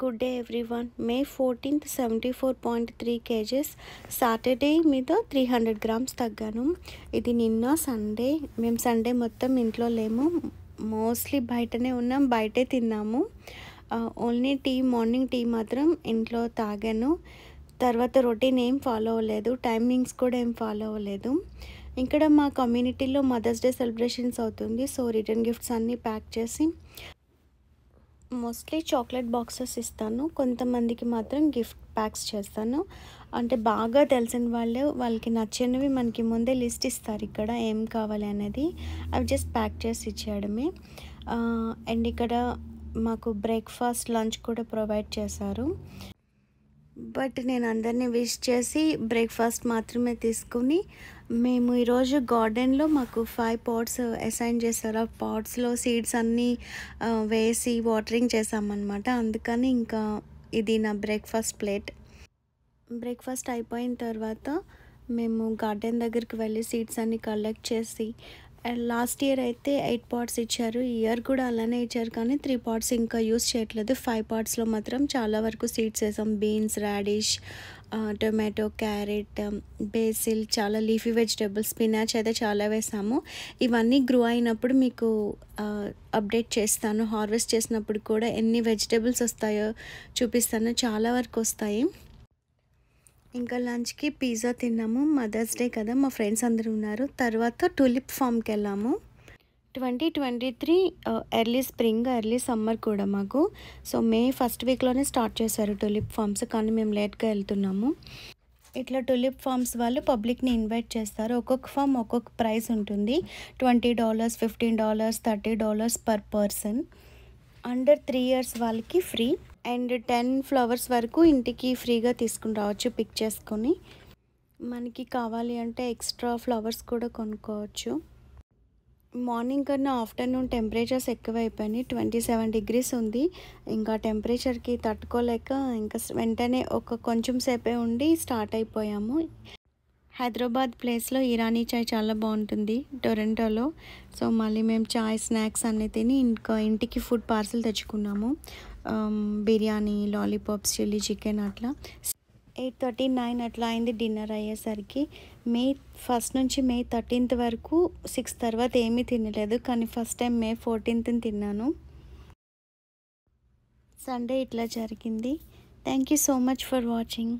good day everyone May fourteenth seventy four point three kgs Saturday మీద three hundred grams తగ్గాను ఇది నిన్న Sunday మేము సండే మొత్తం ఇంట్లో లేము మోస్ట్లీ బయటనే ఉన్నాం బయటే తిన్నాము ఓన్లీ టీ మార్నింగ్ టీ మాత్రం ఇంట్లో తాగాను తర్వాత రొటీన్ ఏం ఫాలో అవ్వలేదు టైమింగ్స్ కూడా ఏం ఫాలో అవ్వలేదు ఇక్కడ మా కమ్యూనిటీలో మదర్స్ డే సెలబ్రేషన్స్ అవుతుంది సో రిటర్న్ గిఫ్ట్స్ అన్నీ ప్యాక్ చేసి మోస్ట్లీ చాక్లెట్ బాక్సెస్ ఇస్తాను కొంతమందికి మాత్రం గిఫ్ట్ ప్యాక్స్ చేస్తాను అంటే బాగా తెలిసిన వాళ్ళు వాళ్ళకి నచ్చినవి మనకి ముందే లిస్ట్ ఇస్తారు ఇక్కడ ఏం కావాలి అనేది అవి జస్ట్ ప్యాక్ చేసి ఇచ్చేయడమే అండ్ ఇక్కడ మాకు బ్రేక్ఫాస్ట్ లంచ్ కూడా ప్రొవైడ్ చేశారు బట్ నేను అందరినీ విష్ చేసి బ్రేక్ఫాస్ట్ మాత్రమే తీసుకుని మేము ఈరోజు గార్డెన్లో మాకు ఫైవ్ పాట్స్ అసైన్ చేశారు ఆ పాట్స్లో సీడ్స్ అన్నీ వేసి వాటరింగ్ చేసామన్నమాట అందుకని ఇంకా ఇది నా బ్రేక్ఫాస్ట్ ప్లేట్ బ్రేక్ఫాస్ట్ అయిపోయిన తర్వాత మేము గార్డెన్ దగ్గరికి వెళ్ళి సీడ్స్ అన్నీ కలెక్ట్ చేసి లాస్ట్ ఇయర్ అయితే ఎయిట్ పార్ట్స్ ఇచ్చారు ఈ ఇయర్ కూడా అలానే ఇచ్చారు కానీ త్రీ పార్ట్స్ ఇంకా యూస్ చేయట్లేదు ఫైవ్ పార్ట్స్లో మాత్రం చాలా వరకు సీడ్స్ వేసాం beans radish tomato carrot basil చాలా లీఫీ వెజిటేబుల్స్ స్పినాచ్ అయితే చాలా వేసాము ఇవన్నీ గ్రో అయినప్పుడు మీకు అప్డేట్ చేస్తాను హార్వెస్ట్ చేసినప్పుడు కూడా ఎన్ని వెజిటేబుల్స్ వస్తాయో చూపిస్తాను చాలా వరకు వస్తాయి ఇంకా లంచ్కి పిజ్జా తిన్నాము మదర్స్ డే కదా మా ఫ్రెండ్స్ అందరు ఉన్నారు తర్వాత టులిప్ ఫామ్కి వెళ్ళాము twenty twenty three early spring early summer కూడా మాకు సో మే ఫస్ట్ వీక్లోనే స్టార్ట్ చేశారు టులిప్ ఫామ్స్ కానీ మేము లేట్గా వెళ్తున్నాము ఇట్లా టులిప్ ఫామ్స్ వాళ్ళు పబ్లిక్ని ఇన్వైట్ చేస్తారు ఒక్కొక్క ఫామ్ ఒక్కొక్క ప్రైస్ ఉంటుంది twenty dollars fifteen dollars thirty dollars per person under three years వాళ్ళకి ఫ్రీ అండ్ టెన్ ఫ్లవర్స్ వరకు ఇంటికి ఫ్రీగా తీసుకుని రావచ్చు పిక్ చేసుకొని మనకి కావాలి అంటే ఎక్స్ట్రా ఫ్లవర్స్ కూడా కొనుక్కోవచ్చు మార్నింగ్ కన్నా ఆఫ్టర్నూన్ టెంపరేచర్స్ ఎక్కువ అయిపోయినాయి ట్వంటీ సెవెన్ డిగ్రీస్ ఉంది ఇంకా టెంపరేచర్కి తట్టుకోలేక ఇంకా వెంటనే ఒక కొంచెం సేపే ఉండి స్టార్ట్ అయిపోయాము హైదరాబాద్ ప్లేస్లో ఇరానీ చాయ్ చాలా బాగుంటుంది టొరంటోలో సో మళ్ళీ మేము చాయ్ స్నాక్స్ అన్నీ తిని ఇంకా ఇంటికి ఫుడ్ పార్సల్ తెచ్చుకున్నాము బిర్యానీ లాలీపాప్స్ చిల్లీ చికెన్ అట్లా ఎయిట్ థర్టీ నైన్ అట్లా అయింది డిన్నర్ అయ్యేసరికి మే ఫస్ట్ నుంచి మే థర్టీన్త్ వరకు సిక్స్ తర్వాత ఏమీ తినలేదు కానీ ఫస్ట్ టైం మే ఫోర్టీన్త్ని తిన్నాను సండే ఇట్లా జరిగింది thank you so much for watching